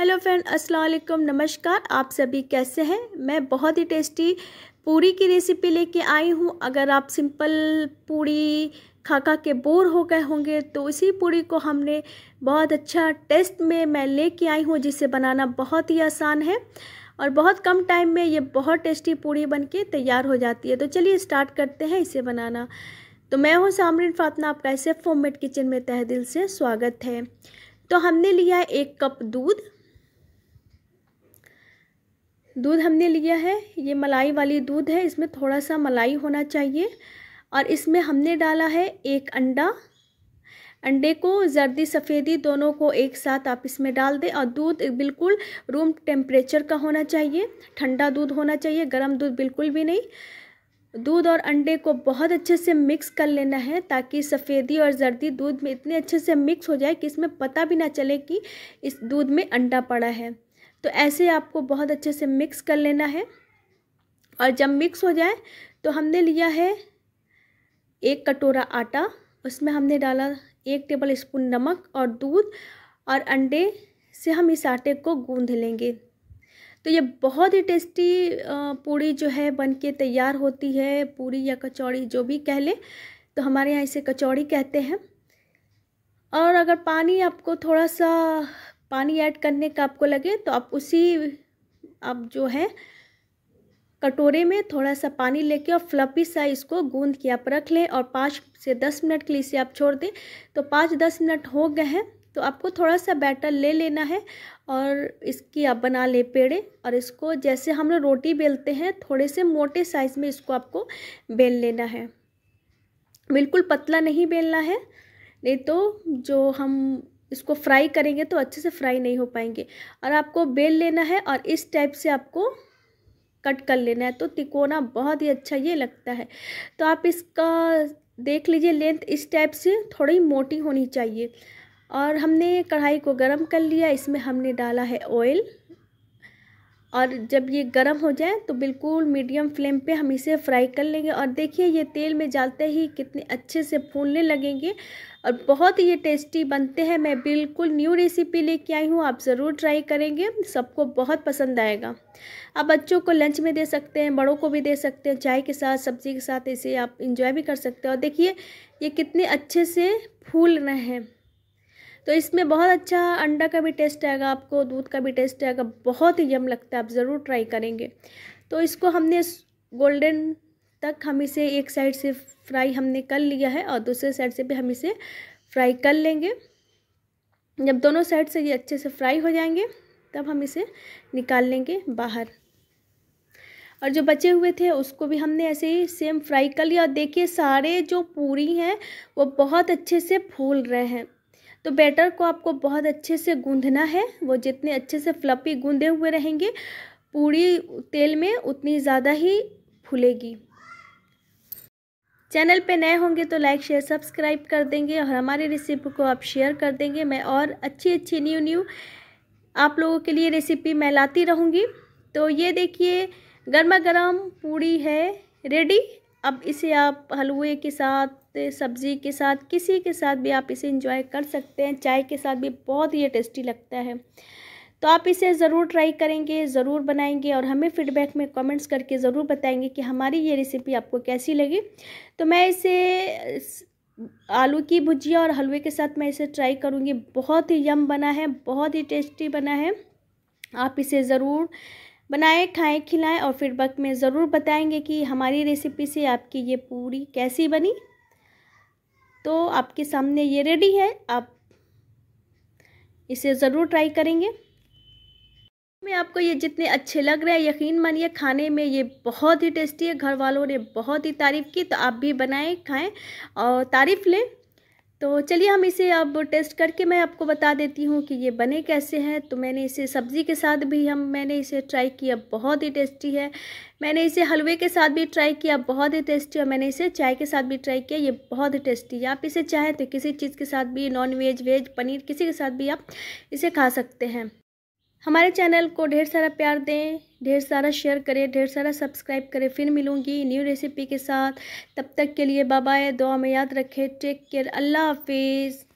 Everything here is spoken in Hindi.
हेलो फ्रेंड अस्सलाम वालेकुम नमस्कार आप सभी कैसे हैं मैं बहुत ही टेस्टी पूरी की रेसिपी लेके आई हूँ अगर आप सिंपल पूरी खा खा के बोर हो गए होंगे तो इसी पूरी को हमने बहुत अच्छा टेस्ट में मैं लेके आई हूँ जिसे बनाना बहुत ही आसान है और बहुत कम टाइम में ये बहुत टेस्टी पूरी बनके तैयार हो जाती है तो चलिए स्टार्ट करते हैं इसे बनाना तो मैं हूँ सामरिन फातना आपका इसे मेड किचन में तह दिल से स्वागत है तो हमने लिया एक कप दूध दूध हमने लिया है ये मलाई वाली दूध है इसमें थोड़ा सा मलाई होना चाहिए और इसमें हमने डाला है एक अंडा अंडे को जर्दी सफ़ेदी दोनों को एक साथ आप इसमें डाल दें और दूध बिल्कुल रूम टेम्परेचर का होना चाहिए ठंडा दूध होना चाहिए गर्म दूध बिल्कुल भी नहीं दूध और अंडे को बहुत अच्छे से मिक्स कर लेना है ताकि सफ़ेदी और जर्दी दूध में इतने अच्छे से मिक्स हो जाए कि इसमें पता भी ना चले कि इस दूध में अंडा पड़ा है तो ऐसे आपको बहुत अच्छे से मिक्स कर लेना है और जब मिक्स हो जाए तो हमने लिया है एक कटोरा आटा उसमें हमने डाला एक टेबल स्पून नमक और दूध और अंडे से हम इस आटे को गूंध लेंगे तो ये बहुत ही टेस्टी पूड़ी जो है बनके तैयार होती है पूड़ी या कचौड़ी जो भी कह ले तो हमारे यहाँ इसे कचौड़ी कहते हैं और अगर पानी आपको थोड़ा सा पानी ऐड करने का आपको लगे तो आप उसी आप जो है कटोरे में थोड़ा सा पानी लेके और फ्लपी सा इसको गूंद के आप रख लें और पाँच से दस मिनट के लिए इसे आप छोड़ दें तो पाँच दस मिनट हो गए हैं तो आपको थोड़ा सा बैटर ले लेना है और इसकी आप बना ले पेड़े और इसको जैसे हम लोग रोटी बेलते हैं थोड़े से मोटे साइज़ में इसको आपको बेल लेना है बिल्कुल पतला नहीं बेलना है नहीं तो जो हम इसको फ्राई करेंगे तो अच्छे से फ्राई नहीं हो पाएंगे और आपको बेल लेना है और इस टाइप से आपको कट कर लेना है तो तिकोना बहुत ही अच्छा ये लगता है तो आप इसका देख लीजिए लेंथ इस टाइप से थोड़ी मोटी होनी चाहिए और हमने कढ़ाई को गर्म कर लिया इसमें हमने डाला है ऑयल और जब ये गर्म हो जाए तो बिल्कुल मीडियम फ्लेम पे हम इसे फ्राई कर लेंगे और देखिए ये तेल में जालते ही कितने अच्छे से फूलने लगेंगे और बहुत ये टेस्टी बनते हैं मैं बिल्कुल न्यू रेसिपी लेके आई हूँ आप ज़रूर ट्राई करेंगे सबको बहुत पसंद आएगा आप बच्चों को लंच में दे सकते हैं बड़ों को भी दे सकते हैं चाय के साथ सब्ज़ी के साथ इसे आप इंजॉय भी कर सकते हैं और देखिए ये कितने अच्छे से फूल रहे हैं तो इसमें बहुत अच्छा अंडा का भी टेस्ट आएगा आपको दूध का भी टेस्ट आएगा बहुत ही यम लगता है आप ज़रूर ट्राई करेंगे तो इसको हमने गोल्डन तक हम इसे एक साइड से फ्राई हमने कर लिया है और दूसरे साइड से भी हम इसे फ्राई कर लेंगे जब दोनों साइड से ये अच्छे से फ्राई हो जाएंगे तब हम इसे निकाल लेंगे बाहर और जो बचे हुए थे उसको भी हमने ऐसे ही सेम फ्राई कर लिया और देखिए सारे जो पूरी हैं वो बहुत अच्छे से फूल रहे हैं तो बैटर को आपको बहुत अच्छे से गूंधना है वो जितने अच्छे से फ्लपी गूंधे हुए रहेंगे पूरी तेल में उतनी ज़्यादा ही फूलेगी चैनल पे नए होंगे तो लाइक शेयर सब्सक्राइब कर देंगे और हमारी रेसिपी को आप शेयर कर देंगे मैं और अच्छी अच्छी न्यू न्यू आप लोगों के लिए रेसिपी मैं लाती रहूँगी तो ये देखिए गर्मा गर्म पूड़ी है रेडी अब इसे आप हलवे के साथ साथ सब्ज़ी के साथ किसी के साथ भी आप इसे इंजॉय कर सकते हैं चाय के साथ भी बहुत ही टेस्टी लगता है तो आप इसे ज़रूर ट्राई करेंगे ज़रूर बनाएंगे और हमें फीडबैक में कमेंट्स करके ज़रूर बताएंगे कि हमारी ये रेसिपी आपको कैसी लगी तो मैं इसे आलू की भुजिया और हलवे के साथ मैं इसे ट्राई करूँगी बहुत ही यम बना है बहुत ही टेस्टी बना है आप इसे ज़रूर बनाएं खाएं खिलाएं और फीडबैक में ज़रूर बताएंगे कि हमारी रेसिपी से आपकी ये पूरी कैसी बनी तो आपके सामने ये रेडी है आप इसे ज़रूर ट्राई करेंगे मैं आपको ये जितने अच्छे लग रहे हैं यकीन मानिए खाने में ये बहुत ही टेस्टी है घर वालों ने बहुत ही तारीफ़ की तो आप भी बनाएं खाएं और तारीफ़ लें तो चलिए हम इसे अब टेस्ट करके मैं आपको बता देती हूँ कि ये बने कैसे हैं तो मैंने इसे सब्ज़ी के साथ भी हम मैंने इसे ट्राई किया बहुत ही टेस्टी है मैंने इसे हलवे के साथ भी ट्राई किया बहुत ही टेस्टी और मैंने इसे चाय के साथ भी ट्राई किया ये बहुत ही टेस्टी है आप इसे चाहें तो किसी चीज़ के साथ भी नॉन वेज वेज पनीर किसी के साथ भी आप इसे खा सकते हैं हमारे चैनल को ढेर सारा प्यार दें ढेर सारा शेयर करें ढेर सारा सब्सक्राइब करें फिर मिलूंगी न्यू रेसिपी के साथ तब तक के लिए बाबा दुआ में याद रखें टेक केयर अल्लाह हाफिज़